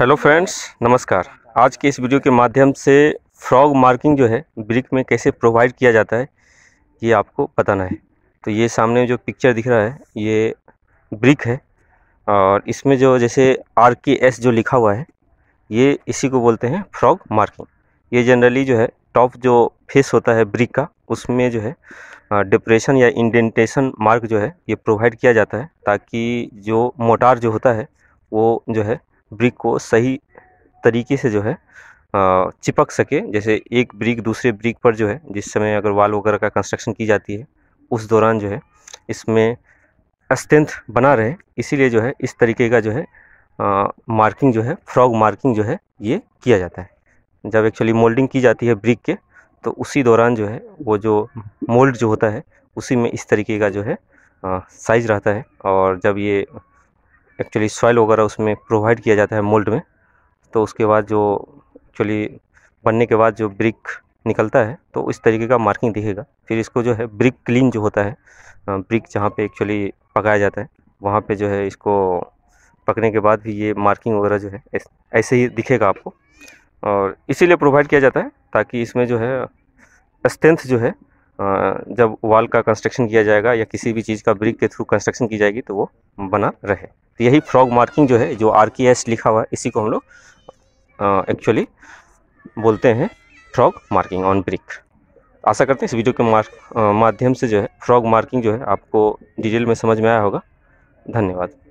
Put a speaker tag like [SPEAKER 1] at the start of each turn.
[SPEAKER 1] hello friends नमस्कार आज के इस वीडियो के माध्यम से फ्रॉग मार्किंग जो है ब्रिक में कैसे प्रोवाइड किया जाता है ये आपको बताना है तो ये सामने जो पिक्चर दिख रहा है ये ब्रिक है और इसमें जो जैसे आर के एस जो लिखा हुआ है ये इसी को बोलते हैं फ्रॉग मार्किंग ये जनरली जो है टॉप जो फेस होता है ब्रिक का उसमें जो है डिप्रेशन या इंडेंटेशन मार्क जो है ये प्रोवाइड किया जाता है ताकि जो मोटार जो होता है वो जो है ब्रिक को सही तरीके से जो है चिपक सके जैसे एक ब्रिक दूसरे ब्रिक पर जो है जिस समय अगर वाल वगैरह का कंस्ट्रक्शन की जाती है उस दौरान जो है इसमें स्ट्रेंथ बना रहे इसीलिए जो है इस तरीके का जो है आ, मार्किंग जो है फ्रॉग मार्किंग जो है ये किया जाता है जब एक्चुअली मोल्डिंग की जाती है ब्रिक के तो उसी दौरान जो है वो जो मोल्ड जो होता है उसी में इस तरीके का जो है साइज रहता है और जब ये एक्चुअली सॉइल वगैरह उसमें प्रोवाइड किया जाता है मोल्ड में तो उसके बाद जो एक्चुअली बनने के बाद जो ब्रिक निकलता है तो इस तरीके का मार्किंग दिखेगा फिर इसको जो है ब्रिक क्लीन जो होता है ब्रिक जहाँ पे एक्चुअली पकाया जाता है वहाँ पे जो है इसको पकने के बाद भी ये मार्किंग वगैरह जो है ऐसे ही दिखेगा आपको और इसीलिए प्रोवाइड किया जाता है ताकि इसमें जो है स्ट्रेंथ जो है जब वॉल का कंस्ट्रक्शन किया जाएगा या किसी भी चीज़ का ब्रिक के थ्रू कंस्ट्रक्शन की जाएगी तो वो बना रहे तो यही फ्रॉग मार्किंग जो है जो आर की एस लिखा हुआ है इसी को हम लोग एक्चुअली बोलते हैं फ्रॉग मार्किंग ऑन ब्रिक आशा करते हैं इस वीडियो के मार्क माध्यम से जो है फ्रॉग मार्किंग जो है आपको डिटेल में समझ में आया होगा धन्यवाद